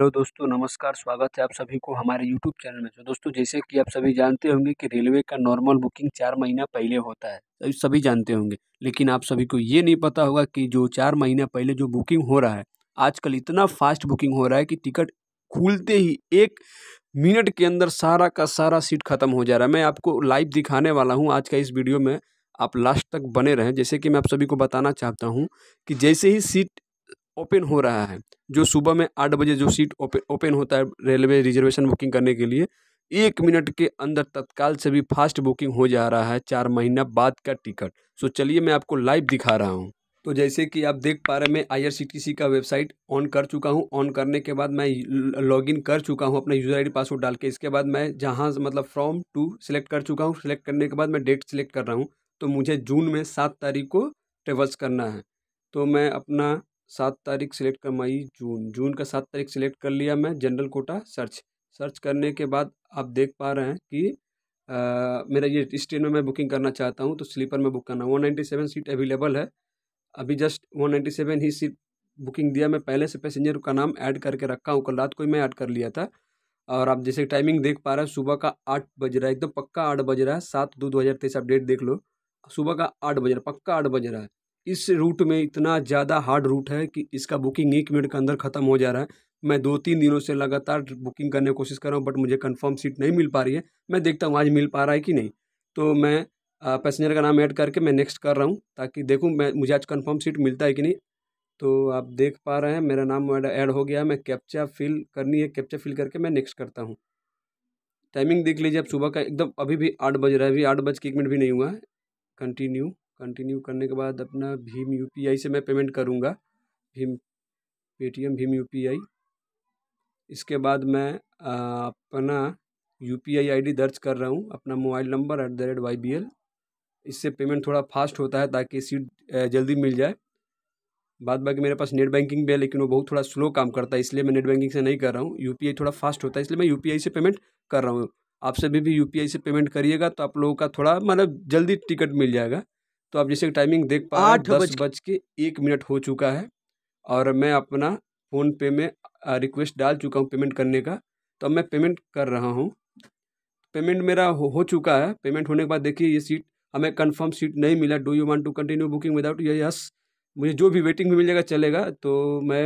hello दोस्तों नमस्कार स्वागत है आप सभी को हमारे यूट्यूब चैनल में तो दोस्तों जैसे कि आप सभी जानते होंगे कि रेलवे का नॉर्मल बुकिंग चार महीना पहले होता है तो सभी जानते होंगे लेकिन आप सभी को ये नहीं पता होगा कि जो चार महीना पहले जो बुकिंग हो रहा है आजकल इतना फास्ट बुकिंग हो रहा है कि टिकट खुलते ही एक मिनट के अंदर सारा का सारा सीट खत्म हो जा रहा है मैं आपको लाइव दिखाने वाला हूँ आज का इस वीडियो में आप लास्ट तक बने रहें जैसे कि मैं आप सभी को बताना चाहता हूँ कि जैसे ही सीट ओपन हो रहा है जो सुबह में आठ बजे जो सीट ओपन ओपन होता है रेलवे रिजर्वेशन बुकिंग करने के लिए एक मिनट के अंदर तत्काल से भी फास्ट बुकिंग हो जा रहा है चार महीना बाद का टिकट सो चलिए मैं आपको लाइव दिखा रहा हूँ तो जैसे कि आप देख पा रहे मैं आईआरसीटीसी का वेबसाइट ऑन कर चुका हूँ ऑन करने के बाद मैं लॉगिन कर चुका हूँ अपना यूज़र आईडी पासवर्ड डाल के इसके बाद मैं जहाँ मतलब फ्रॉम टू सिलेक्ट कर चुका हूँ सिलेक्ट करने के बाद मैं डेट सिलेक्ट कर रहा हूँ तो मुझे जून में सात तारीख को ट्रेवल्स करना है तो मैं अपना सात तारीख सेलेक्ट कर मई जून जून का सात तारीख सेलेक्ट कर लिया मैं जनरल कोटा सर्च सर्च करने के बाद आप देख पा रहे हैं कि आ, मेरा ये इस ट्रेन में मैं बुकिंग करना चाहता हूँ तो स्लीपर में बुक करना one ninety seven seat available है अभी जस्ट वन नाइन्टी सेवन ही सीट बुकिंग दिया मैं पहले से पैसेंजर का नाम ऐड करके रखा हूँ कल रात को ही मैं ऐड कर लिया था और आप जैसे टाइमिंग देख पा रहे हैं सुबह का आठ बज रहा है एकदम पक्का आठ बज रहा है सात दो दो हज़ार तेईस आप डेट देख लो सुबह का आठ बज रहा है पक्का आठ बज रहा है इस रूट में इतना ज़्यादा हार्ड रूट है कि इसका बुकिंग एक मिनट के अंदर ख़त्म हो जा रहा है मैं दो तीन दिनों से लगातार बुकिंग करने की कोशिश कर रहा हूँ बट मुझे कंफर्म सीट नहीं मिल पा रही है मैं देखता हूँ आज मिल पा रहा है कि नहीं तो मैं पैसेंजर का नाम ऐड करके मैं नेक्स्ट कर रहा हूँ ताकि देखूँ मैं मुझे आज कन्फर्म सीट मिलता है कि नहीं तो आप देख पा रहे हैं मेरा नाम ऐड हो गया मैं कैप्चा फिल करनी है कैप्चा फिल करके मैं नेक्स्ट करता हूँ टाइमिंग देख लीजिए आप सुबह का एकदम अभी भी आठ बज रहा है अभी आठ बज के एक मिनट भी नहीं हुआ है कंटिन्यू कंटिन्यू करने के बाद अपना भीम यू पी आई से मैं पेमेंट करूँगा Bhim Paytm Bhim U P I इसके बाद मैं अपना U P I I D दर्ज कर रहा हूँ अपना mobile number at the rate Y B L इससे पेमेंट थोड़ा फास्ट होता है ताकि सीट जल्दी मिल जाए बाद बाकी मेरे पास नेट बैंकिंग भी है लेकिन वो बहुत थोड़ा स्लो काम करता है इसलिए मैं नेट बैंकिंग से नहीं कर रहा हूँ यू पी आई थोड़ा फास्ट होता है इसलिए मैं यू पी आई से पेमेंट कर रहा हूँ आप सभी भी यू पी आई से पेमेंट करिएगा तो आप लोगों का थोड़ा मतलब जल्दी टिकट मिल जाएगा तो आप जैसे टाइमिंग देख पा आठ बज बज के एक मिनट हो चुका है और मैं अपना फ़ोन पे में रिक्वेस्ट डाल चुका हूँ पेमेंट करने का तो अब मैं पेमेंट कर रहा हूँ पेमेंट मेरा हो, हो चुका है पेमेंट होने के बाद देखिए ये सीट हमें कंफर्म सीट नहीं मिला do you want to continue booking without ये यस मुझे जो भी वेटिंग में मिलेगा चलेगा तो मैं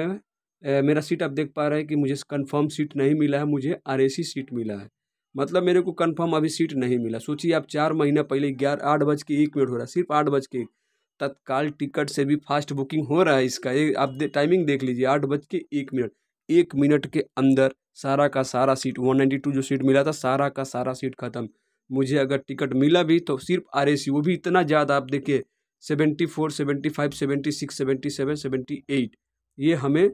ए, मेरा सीट आप देख पा रहे हैं कि मुझे कन्फर्म सीट नहीं मिला है मुझे आर सीट मिला है मतलब मेरे को कंफर्म अभी सीट नहीं मिला सोचिए आप चार महीना पहले ग्यारह आठ बज के एक मिनट हो रहा है सिर्फ आठ बज के एक तत्काल टिकट से भी फास्ट बुकिंग हो रहा है इसका एक आप दे, टाइमिंग देख लीजिए आठ बज के एक मिनट एक मिनट के अंदर सारा का सारा सीट वन नाइन्टी टू जो सीट मिला था सारा का सारा सीट खत्म मुझे अगर टिकट मिला भी तो सिर्फ आर ए सी वो भी इतना ज़्यादा आप देखिए seventy four seventy five seventy six seventy seven seventy eight ये हमें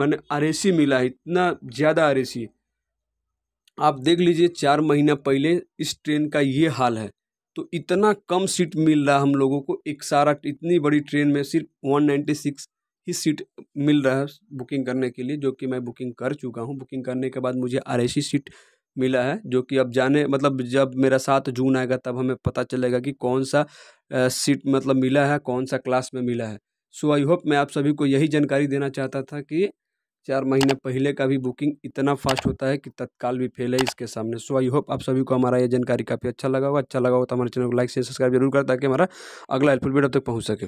मैंने आर ए सी मिला है इतना ज़्यादा आर आप देख लीजिए चार महीना पहले इस ट्रेन का ये हाल है तो इतना कम सीट मिल रहा है हम लोगों को एक सारा इतनी बड़ी ट्रेन में सिर्फ वन नाइन्टी सिक्स ही सीट मिल रहा है बुकिंग करने के लिए जो कि मैं बुकिंग कर चुका हूँ बुकिंग करने के बाद मुझे आर सीट मिला है जो कि अब जाने मतलब जब मेरा सात जून आएगा तब हमें पता चलेगा कि कौन सा सीट मतलब मिला है कौन सा क्लास में मिला है सो आई होप मैं आप सभी को यही जानकारी देना चाहता था कि चार महीने पहले का भी बुकिंग इतना फास्ट होता है कि तत्काल भी फेल है इसके सामने सो आई होप आप सभी को हमारा ये जानकारी काफ़ी अच्छा लगा होगा अच्छा लगा हो तो हमारे चैनल को लाइक शेयर सब्सक्राइब जरूर करें ताकि हमारा अगला हेल्पफुल वीडियो तक पहुँच सके